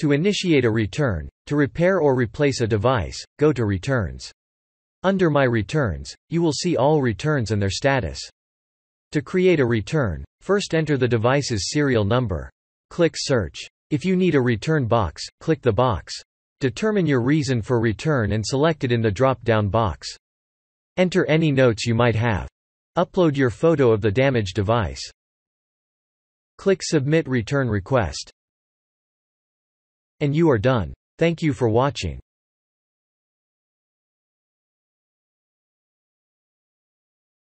To initiate a return, to repair or replace a device, go to Returns. Under My Returns, you will see all returns and their status. To create a return, first enter the device's serial number. Click Search. If you need a return box, click the box. Determine your reason for return and select it in the drop-down box. Enter any notes you might have. Upload your photo of the damaged device. Click Submit Return Request. And you are done. Thank you for watching.